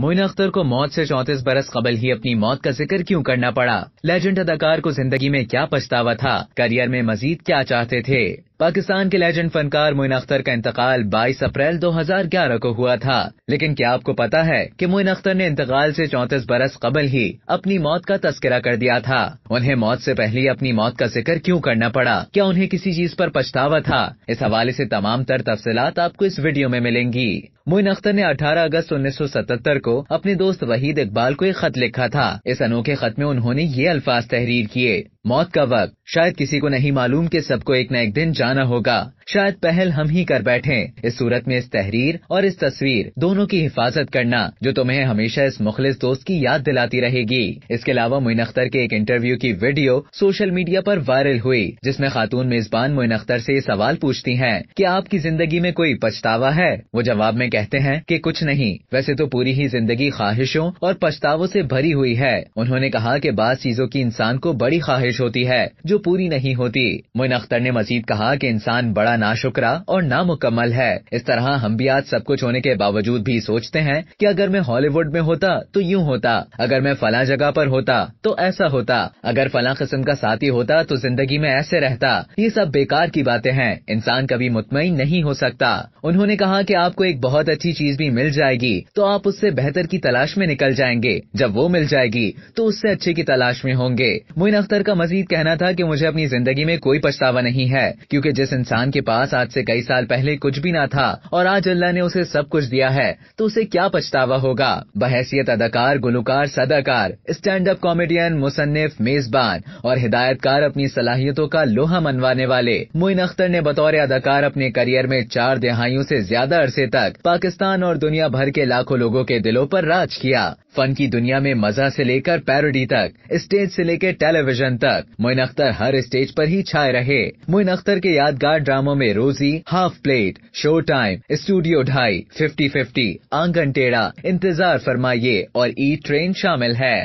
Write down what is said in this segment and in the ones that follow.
मोइन अख्तर को मौत से चौंतीस बरस कबल ही अपनी मौत का जिक्र क्यों करना पड़ा लेजेंड अदाकार को जिंदगी में क्या पछतावा था करियर में मजीद क्या चाहते थे पाकिस्तान के लेजेंड फनकार मोइन अख्तर का इंतकाल 22 अप्रैल 2011 को हुआ था लेकिन क्या आपको पता है कि मोइन अख्तर ने इंतकाल से 34 बरस कबल ही अपनी मौत का तस्करा कर दिया था उन्हें मौत से पहले अपनी मौत का जिक्र क्यों करना पड़ा क्या उन्हें किसी चीज पर पछतावा था इस हवाले से तमाम तर तफसलात आपको इस वीडियो में मिलेंगी मोइन अख्तर ने 18 अगस्त 1977 को अपने दोस्त वहीद इकबाल को एक खत लिखा था इस अनोखे खत में उन्होंने ये अल्फाज तहरीर किए मौत का वक्त शायद किसी को नहीं मालूम कि सबको एक न एक दिन जाना होगा शायद पहल हम ही कर बैठे इस सूरत में इस तहरीर और इस तस्वीर दोनों की हिफाजत करना जो तुम्हें हमेशा इस मुखलिस दोस्त की याद दिलाती रहेगी इसके अलावा मोइन अख्तर के एक इंटरव्यू की वीडियो सोशल मीडिया पर वायरल हुई जिसमें खातून मेजबान मोइन अख्तर से ये सवाल पूछती हैं कि आपकी जिंदगी में कोई पछतावा है वो जवाब में कहते हैं कि कुछ नहीं वैसे तो पूरी ही जिंदगी ख्वाहिशों और पछतावों से भरी हुई है उन्होंने कहा कि बाद चीजों की इंसान को बड़ी ख्वाहिश होती है जो पूरी नहीं होती मोइन अख्तर ने मजीद कहा कि इंसान बड़ा नाशुकरा और नामुकम्मल है इस तरह हम भी आज सब कुछ होने के बावजूद भी सोचते हैं कि अगर मैं हॉलीवुड में होता तो यूँ होता अगर मैं फला जगह पर होता तो ऐसा होता अगर फला किस्म का साथी होता तो जिंदगी में ऐसे रहता ये सब बेकार की बातें हैं इंसान कभी मुतमिन नहीं हो सकता उन्होंने कहा कि आपको एक बहुत बहुत अच्छी चीज भी मिल जाएगी तो आप उससे बेहतर की तलाश में निकल जाएंगे जब वो मिल जाएगी तो उससे अच्छे की तलाश में होंगे मुइन अख्तर का मजीद कहना था कि मुझे अपनी जिंदगी में कोई पछतावा नहीं है क्योंकि जिस इंसान के पास आज से कई साल पहले कुछ भी ना था और आज अल्लाह ने उसे सब कुछ दिया है तो उसे क्या पछतावा होगा बहसियत अदाकार गुलकार सदाकार स्टैंड अप कॉमेडियन मुसनफ मेजबान और हिदायतकार अपनी सलाहियतों का लोहा मनवाने वाले मुइन अख्तर ने बतौर अदाकार अपने करियर में चार दहाइयों से ज्यादा अरसे तक पाकिस्तान और दुनिया भर के लाखों लोगों के दिलों पर राज किया फन की दुनिया में मजा से लेकर पैरोडी तक स्टेज से लेकर टेलीविजन तक मोइन अख्तर हर स्टेज पर ही छाए रहे मोइन अख्तर के यादगार ड्रामों में Rosy Half Plate Show Time Studio Dhai Fifty Fifty Aangan Terha इंतजार फरमाइए और ई ट्रेन शामिल है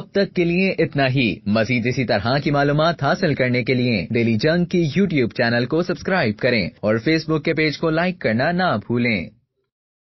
अब तक के लिए इतना ही मजीद इसी तरह की मालूम हासिल करने के लिए डेली जंग की यूट्यूब चैनल को सब्सक्राइब करें और फेसबुक के पेज को लाइक करना ना भूलें